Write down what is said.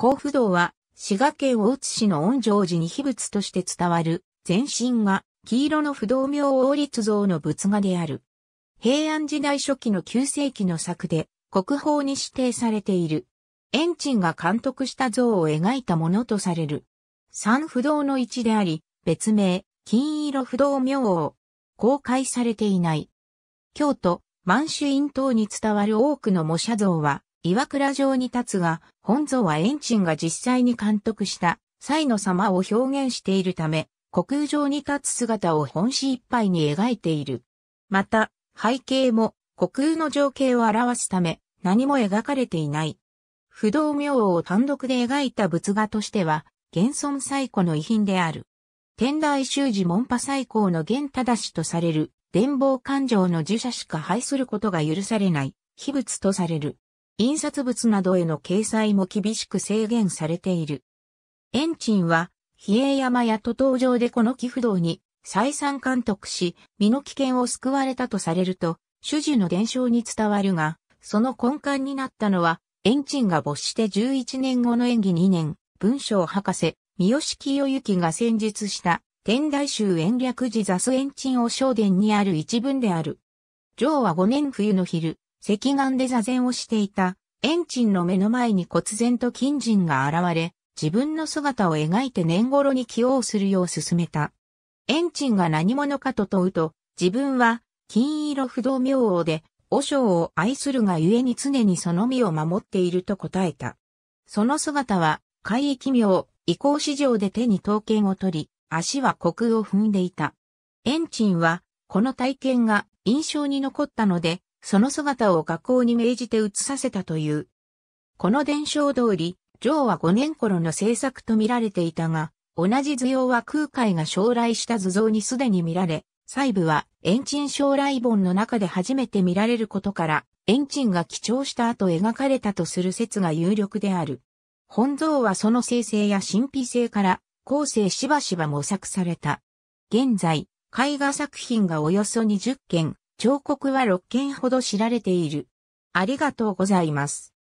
甲府道は、滋賀県大津市の恩城寺に秘仏として伝わる、全身が黄色の不動明王立像の仏画である。平安時代初期の9世紀の作で、国宝に指定されている。円鎮が監督した像を描いたものとされる。三不動の一であり、別名、金色不動明王。公開されていない。京都、満州院等に伝わる多くの模写像は、岩倉城に立つが、本像はチ鎮が実際に監督した際の様を表現しているため、虚空城に立つ姿を本紙いっぱいに描いている。また、背景も虚空の情景を表すため、何も描かれていない。不動明王を単独で描いた仏画としては、現存最古の遺品である。天台修士門派最高の現正しとされる、伝法感情の寺社しか廃することが許されない、秘仏とされる。印刷物などへの掲載も厳しく制限されている。チ鎮は、比叡山や都東上でこの寄付道に再三監督し、身の危険を救われたとされると、主樹の伝承に伝わるが、その根幹になったのは、チ鎮が没して11年後の演技2年、文章博士、三好清行が先日した天台宗延略寺雑チ鎮を正殿にある一文である。上は5年冬の昼、石眼で座禅をしていた、エンチンの目の前に忽然と金人が現れ、自分の姿を描いて年頃に起用するよう進めた。エンチンが何者かと問うと、自分は、金色不動明王で、和尚を愛するがゆえに常にその身を守っていると答えた。その姿は、海域明、移行市場で手に刀剣を取り、足は虚空を踏んでいた。エンチンは、この体験が印象に残ったので、その姿を画工に命じて写させたという。この伝承通り、ジョーは5年頃の制作と見られていたが、同じ図様は空海が将来した図像にすでに見られ、細部は、遠鎮将来本の中で初めて見られることから、遠鎮が記帳した後描かれたとする説が有力である。本像はその生成や神秘性から、後世しばしば模索された。現在、絵画作品がおよそ20件、彫刻は6件ほど知られている。ありがとうございます。